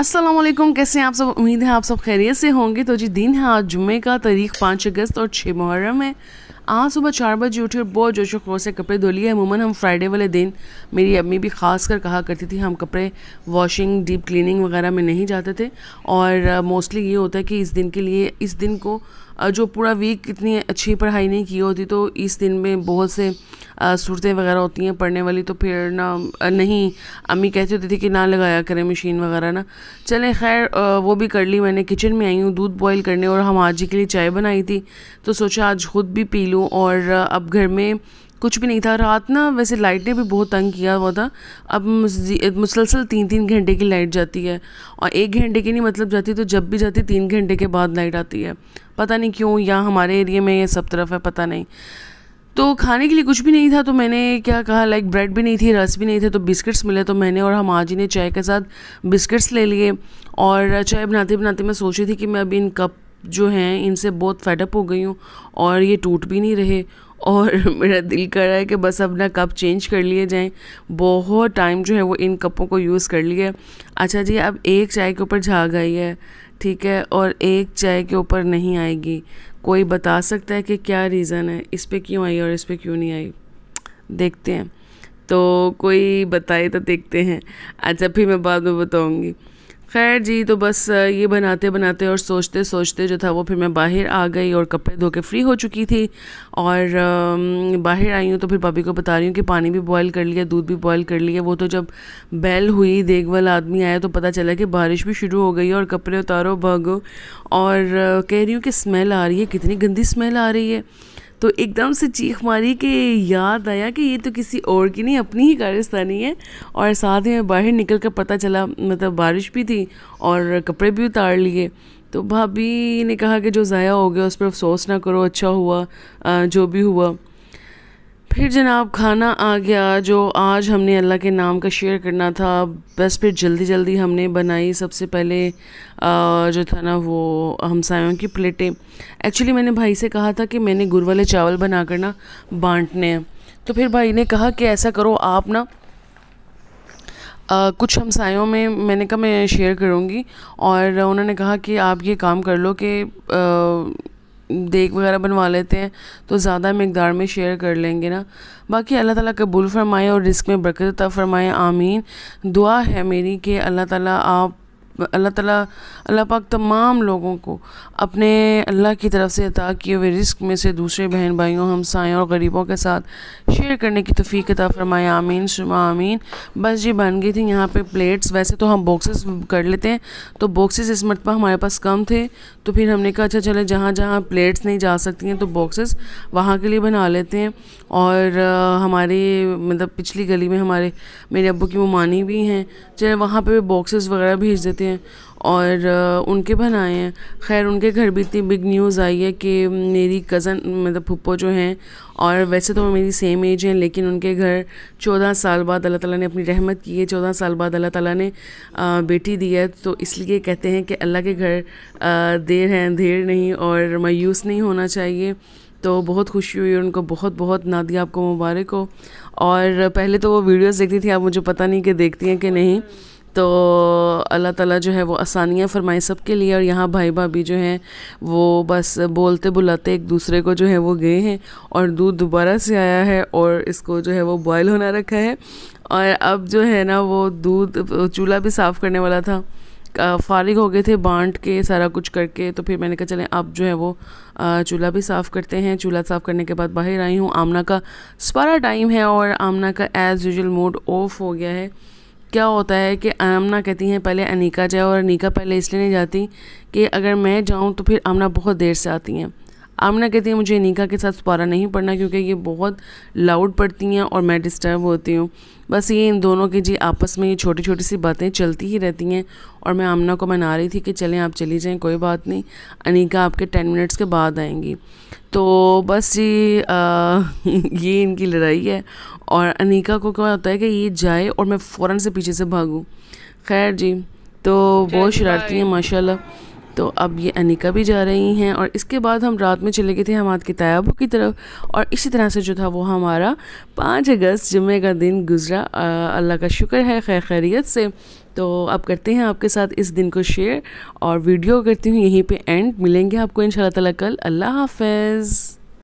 असलम कैसे हैं आप सब उम्मीद है आप सब खैरियत से होंगे तो जी दिन है आज जुमे का तारीख पाँच अगस्त और छः मुहर्रम है आज सुबह चार बजे उठी और बहुत जोशो खोर से कपड़े धो लिए अमूमन हम फ्राइडे वाले दिन मेरी अम्मी भी ख़ास कर कहा करती थी हम कपड़े वॉशिंग डीप क्लीनिंग वगैरह में नहीं जाते थे और मोस्टली ये होता है कि इस दिन के लिए इस दिन को जो पूरा वीक इतनी अच्छी पढ़ाई नहीं की होती तो इस दिन में बहुत से सूरतें वगैरह होती हैं पढ़ने वाली तो फिर ना नहीं अम्मी कहती होती थी कि ना लगाया करें मशीन वगैरह ना चलें खैर वो भी कर ली मैंने किचन में आई हूँ दूध बॉईल करने और हम आज ही के लिए चाय बनाई थी तो सोचा आज खुद भी पी लूँ और अब घर में कुछ भी नहीं था रात ना वैसे लाइट ने भी बहुत तंग किया हुआ था अब मुसलसल तीन तीन घंटे की लाइट जाती है और एक घंटे की नहीं मतलब जाती तो जब भी जाती तीन घंटे के बाद लाइट आती है पता नहीं क्यों या हमारे एरिया में ये सब तरफ है पता नहीं तो खाने के लिए कुछ भी नहीं था तो मैंने क्या कहा लाइक ब्रेड भी नहीं थी रस भी नहीं थे तो बिस्किट्स मिले तो मैंने और हम आज ने चाय के साथ बिस्किट्स ले लिए और चाय बनाते बनाते मैं सोची थी कि मैं अभी इन कप जो हैं इनसे बहुत फेडअप हो गई हूँ और ये टूट भी नहीं रहे और मेरा दिल कर रहा है कि बस अपना कप चेंज कर लिए जाएं बहुत टाइम जो है वो इन कपों को यूज़ कर लिया अच्छा जी अब एक चाय के ऊपर झाग आई है ठीक है और एक चाय के ऊपर नहीं आएगी कोई बता सकता है कि क्या रीज़न है इस पर क्यों आई और इस पर क्यों नहीं आई देखते हैं तो कोई बताए तो देखते हैं अच्छा फिर मैं बाद में बताऊँगी खैर जी तो बस ये बनाते बनाते और सोचते सोचते जो था वो फिर मैं बाहर आ गई और कपड़े धो के फ्री हो चुकी थी और बाहर आई हूँ तो फिर भाभी को बता रही हूँ कि पानी भी बॉयल कर लिया दूध भी बॉयल कर लिया वो तो जब बैल हुई देख आदमी आया तो पता चला कि बारिश भी शुरू हो गई और कपड़े उतारो भागो और कह रही हूँ कि स्मेल आ रही है कितनी गंदी स्मेल आ रही है तो एकदम से चीख मारी कि याद आया कि ये तो किसी और की नहीं अपनी ही कारिस्तानी है और साथ ही में बाहर निकल कर पता चला मतलब बारिश भी थी और कपड़े भी उतार लिए तो भाभी ने कहा कि जो ज़ाया हो गया उस पर अफसोस ना करो अच्छा हुआ जो भी हुआ फिर जनाब खाना आ गया जो आज हमने अल्लाह के नाम का शेयर करना था बस फिर जल्दी जल्दी हमने बनाई सबसे पहले जो था ना वो हमसायों की प्लेटें एक्चुअली मैंने भाई से कहा था कि मैंने गुड़ वाले चावल बना कर ना बांटने हैं तो फिर भाई ने कहा कि ऐसा करो आप ना Uh, कुछ हमसायों में मैंने कहा मैं शेयर करूँगी और उन्होंने कहा कि आप ये काम कर लो कि देख वगैरह बनवा लेते हैं तो ज़्यादा मकदार में शेयर कर लेंगे ना बाकी अल्लाह ताला कबूल फरमाए और रिस्क में बरकत फरमाए आमीन दुआ है मेरी कि अल्लाह ताला आप अल्लाह ताला अल्लाह पाक तमाम लोगों को अपने अल्लाह की तरफ से अता किए हुए रिस्क में से दूसरे बहन भाइयों हमसायों और गरीबों के साथ शेयर करने की तफ़ी अता फरमाए आमीन शुमा आमीन बस जी बन गई थी यहाँ पे प्लेट्स वैसे तो हम बॉक्सेस कर लेते हैं तो बॉक्सेस इस मरतबा हमारे पास कम थे तो फिर हमने कहा अच्छा चले जहाँ जहाँ प्लेट्स नहीं जा सकती हैं तो बॉक्सेस वहाँ के लिए बना लेते हैं और हमारे मतलब पिछली गली में हमारे मेरे अबू की ममानी भी हैं चले वहाँ पर बॉक्सेस वगैरह भेज देते सकते हैं और उनके बनाए हैं खैर उनके घर भी इतनी बिग न्यूज़ आई है कि मेरी कज़न मतलब पुप्पो जो हैं और वैसे तो वो मेरी सेम एज हैं लेकिन उनके घर चौदह साल बाद अल्लाह ताला ने अपनी रहमत की है चौदह साल बाद अल्लाह ताला ने बेटी दी है तो इसलिए कहते हैं कि अल्लाह के घर देर है अंधेर नहीं और मायूस नहीं होना चाहिए तो बहुत खुशी हुई उनको बहुत बहुत नादिया आपको मुबारक हो और पहले तो वो वीडियोस देखती थी अब मुझे पता नहीं कि देखती हैं कि नहीं तो अल्लाह ताला जो है वो आसानियाँ फरमाए सब के लिए और यहाँ भाई भाभी जो हैं वो बस बोलते बुलाते एक दूसरे को जो है वो गए हैं और दूध दोबारा से आया है और इसको जो है वो बॉयल होना रखा है और अब जो है ना वो दूध चूल्हा भी साफ़ करने वाला था फारिग हो गए थे बांट के सारा कुछ करके तो फिर मैंने कहा चलें अब जो है वो चूल्हा भी साफ़ करते हैं चूल्हा साफ़ करने के बाद बाहर आई हूँ आमना का सारा टाइम है और आमना का एज़ यूजल मूड ऑफ़ हो गया है क्या होता है कि आमना कहती हैं पहले अनिका जाए और अनिका पहले इसलिए नहीं जाती कि अगर मैं जाऊँ तो फिर आमना बहुत देर से आती हैं आमना कहती है मुझे अनिका के साथ सुपारा नहीं पढ़ना क्योंकि ये बहुत लाउड पढ़ती हैं और मैं डिस्टर्ब होती हूँ बस ये इन दोनों के जी आपस में ये छोटी छोटी सी बातें चलती ही रहती हैं और मैं आमना को मना रही थी कि चलें आप चली जाएं कोई बात नहीं अनिका आपके टेन मिनट्स के बाद आएंगी तो बस ये आ, ये इनकी लड़ाई है और अनिका को क्या होता है कि ये जाए और मैं फ़ौर से पीछे से भागूँ खैर जी तो बहुत शरारती हैं माशाल्लाह तो अब ये अनिका भी जा रही हैं और इसके बाद हम रात में चले गए थे हमाद के तायाबों की तरफ और इसी तरह से जो था वो हमारा पाँच अगस्त जुमे का दिन गुजरा अल्लाह का शुक्र है खैर खैरियत से तो आप करते हैं आपके साथ इस दिन को शेयर और वीडियो करती हूँ यहीं पे एंड मिलेंगे आपको इन ताला कल अल्लाह हाफिज़